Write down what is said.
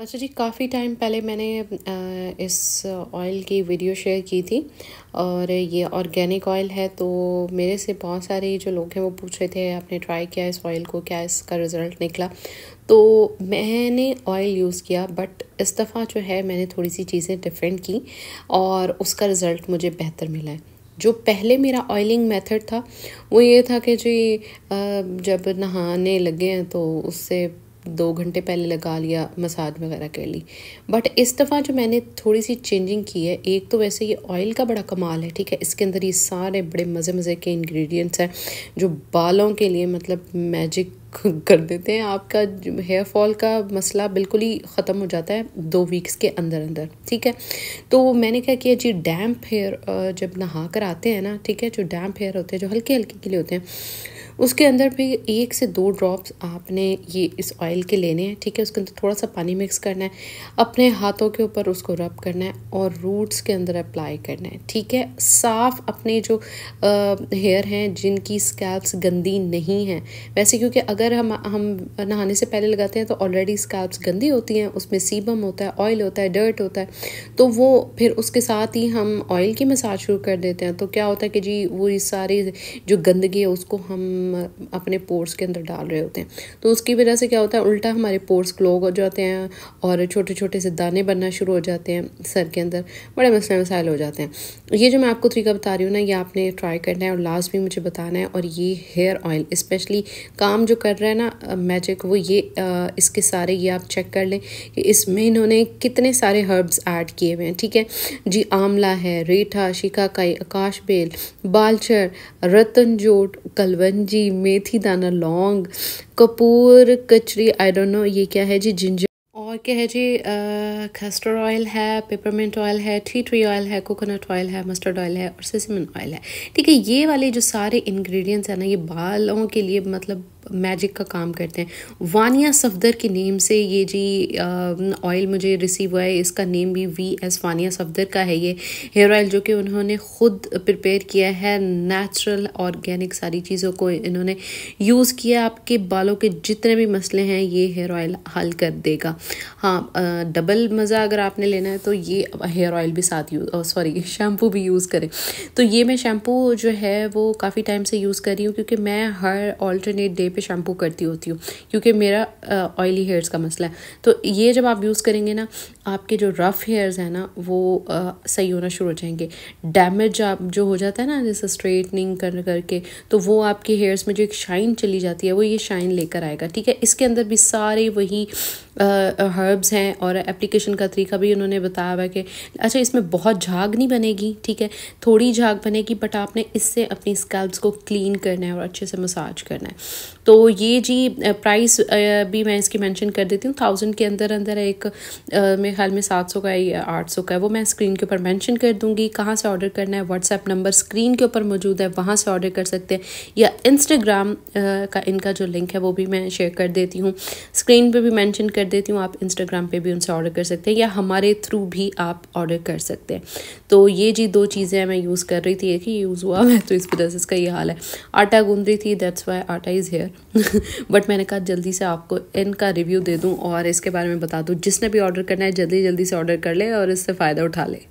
अच्छा जी काफ़ी टाइम पहले मैंने इस ऑयल की वीडियो शेयर की थी और ये ऑर्गेनिक ऑयल है तो मेरे से बहुत सारे जो लोग हैं वो पूछ रहे थे आपने ट्राई किया इस ऑयल को क्या इसका रिज़ल्ट निकला तो मैंने ऑयल यूज़ किया बट इस दफ़ा जो है मैंने थोड़ी सी चीज़ें डिफरेंट की और उसका रिज़ल्ट मुझे बेहतर मिला है जो पहले मेरा ऑयलिंग मेथड था वो ये था कि जी जब नहाने लगे हैं तो उससे दो घंटे पहले लगा लिया मसाज वगैरह कर ली बट इस दफ़ा जो मैंने थोड़ी सी चेंजिंग की है एक तो वैसे ये ऑयल का बड़ा कमाल है ठीक है इसके अंदर ये सारे बड़े मज़े मज़े के इंग्रेडिएंट्स हैं जो बालों के लिए मतलब मैजिक कर देते हैं आपका हेयर फॉल का मसला बिल्कुल ही ख़त्म हो जाता है दो वीक्स के अंदर अंदर ठीक है तो मैंने क्या किया जी डैम्प हेयर जब नहा कर आते हैं ना ठीक है जो डैम्प हेयर होते हैं जो हल्के हल्के के लिए होते हैं उसके अंदर भी एक से दो ड्रॉप्स आपने ये इस ऑयल के लेने हैं ठीक है उसके अंदर थोड़ा सा पानी मिक्स करना है अपने हाथों के ऊपर उसको रब करना है और रूट्स के अंदर अप्लाई करना है ठीक है साफ़ अपने जो हेयर हैं जिनकी स्कैल्प्स गंदी नहीं हैं वैसे क्योंकि अगर हम हम नहाने से पहले लगाते हैं तो ऑलरेडी स्कैल्प्स गंदी होती हैं उसमें सीबम होता है ऑयल होता है डर्ट होता है तो वो फिर उसके साथ ही हम ऑयल की मसाज शुरू कर देते हैं तो क्या होता है कि जी वो सारी जो गंदगी है उसको हम अपने पोर्स के अंदर डाल रहे होते हैं तो उसकी वजह से क्या होता है उल्टा हमारे पोर्स क्लोग हो जाते हैं और छोटे छोटे से दाने बनना शुरू हो जाते हैं सर के अंदर बड़े मसले मसाइल हो जाते हैं ये जो मैं आपको तरीका बता रही हूँ ना ये आपने ट्राई करना है और लास्ट भी मुझे बताना है और ये हेयर ऑयल इस्पेशली काम जो कर रहा है ना मैजिक वो ये इसके सारे ये आप चेक कर लें कि इसमें इन्होंने कितने सारे हर्ब्स ऐड किए हुए हैं ठीक है जी आंवला है रेठा शिकाकाई आकाश बेल बालचर जोट कलवंजी जी मेथी दाना लौंग कपूर कचरी आई डोंट नो ये क्या है जी जिंजर और क्या है जी कस्टर्ड ऑयल है पेपरमेंट ऑयल है टी ट्री ऑयल है कोकोनट ऑयल है मस्टर्ड ऑयल है और सिसमन ऑयल है ठीक है ये वाले जो सारे इंग्रेडिएंट्स हैं ना ये बालों के लिए मतलब मैजिक का काम करते हैं वानिया सफदर के नेम से ये जी ऑयल मुझे रिसीव हुआ है इसका नेम भी वी एस वानिया सफदर का है ये हेयर ऑयल जो कि उन्होंने ख़ुद प्रिपेयर किया है नेचुरल ऑर्गेनिक सारी चीज़ों को इन्होंने यूज़ किया आपके बालों के जितने भी मसले हैं ये हेयर ऑयल हल कर देगा हाँ डबल मज़ा अगर आपने लेना है तो ये हेयर ऑयल भी साथ यूज़ सॉरी शैम्पू भी यूज़ करें तो ये मैं शैम्पू जो है वो काफ़ी टाइम से यूज़ कर रही हूँ क्योंकि मैं हर ऑल्टरनेट डे पे शैम्पू करती होती हूँ क्योंकि मेरा ऑयली हेयर्स का मसला है तो ये जब आप यूज़ करेंगे ना आपके जो रफ़ हेयर्स हैं ना वो आ, सही होना शुरू हो जाएंगे डैमेज आप जो हो जाता है ना जैसे स्ट्रेटनिंग कर करके तो वो आपके हेयर्स में जो एक शाइन चली जाती है वो ये शाइन लेकर आएगा ठीक है इसके अंदर भी सारे वही हर्ब्स हैं और एप्लीकेशन का तरीका भी उन्होंने बताया हुआ कि अच्छा इसमें बहुत झाग नहीं बनेगी ठीक है थोड़ी झाग बनेगी बट आपने इससे अपनी स्कैल्प्स को क्लीन करना है और अच्छे से मसाज करना है तो ये जी प्राइस भी मैं इसकी मेंशन कर देती हूँ थाउजेंड के अंदर अंदर एक मेरे ख्याल में सात सौ का या आठ सौ का है वो मैं स्क्रीन के ऊपर मेंशन कर दूँगी कहाँ से ऑर्डर करना है व्हाट्सएप नंबर स्क्रीन के ऊपर मौजूद है वहाँ से ऑर्डर कर सकते हैं या इंस्टाग्राम का इनका जो लिंक है वो भी मैं शेयर कर देती हूँ स्क्रीन पर भी मैंशन कर देती हूँ आप इंस्टाग्राम पर भी उनसे ऑर्डर कर सकते हैं या हमारे थ्रू भी आप ऑर्डर कर सकते हैं तो ये जी दो चीज़ें मैं यूज़ कर रही थी एक ही यूज़ हुआ मैं तो इस वजह से इसका ये हाल है आटा गूंद रही थी that's why atta is hair but मैंने कहा जल्दी से आपको इनका रिव्यू दे दूँ और इसके बारे में बता दूँ जिसने भी ऑर्डर करना है जल्दी जल्दी से ऑर्डर कर ले और इससे फ़ायदा उठा ले